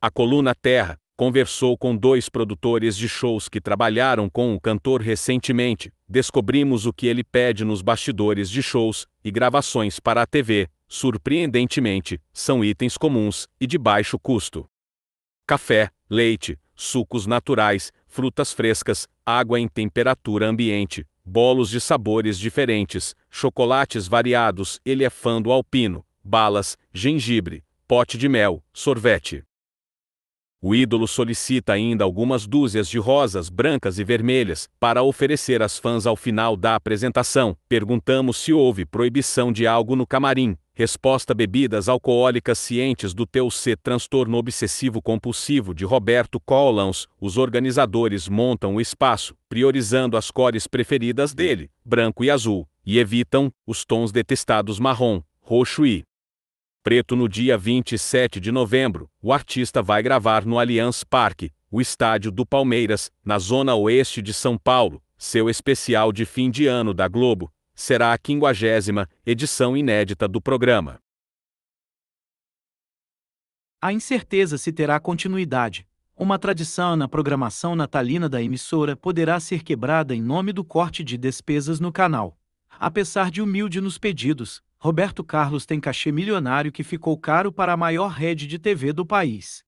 A Coluna Terra conversou com dois produtores de shows que trabalharam com o cantor recentemente. Descobrimos o que ele pede nos bastidores de shows e gravações para a TV. Surpreendentemente, são itens comuns e de baixo custo: café, leite, sucos naturais, frutas frescas, água em temperatura ambiente, bolos de sabores diferentes, chocolates variados. Ele é fã do alpino, balas, gengibre, pote de mel, sorvete. O ídolo solicita ainda algumas dúzias de rosas brancas e vermelhas para oferecer às fãs ao final da apresentação. Perguntamos se houve proibição de algo no camarim. Resposta: Bebidas alcoólicas cientes do C transtorno obsessivo compulsivo de Roberto Collins. Os organizadores montam o espaço, priorizando as cores preferidas dele, branco e azul, e evitam os tons detestados marrom, roxo e Preto no dia 27 de novembro, o artista vai gravar no Allianz Parque, o estádio do Palmeiras, na zona oeste de São Paulo. Seu especial de fim de ano da Globo será a 50 edição inédita do programa. A incerteza se terá continuidade. Uma tradição na programação natalina da emissora poderá ser quebrada em nome do corte de despesas no canal. Apesar de humilde nos pedidos, Roberto Carlos tem cachê milionário que ficou caro para a maior rede de TV do país.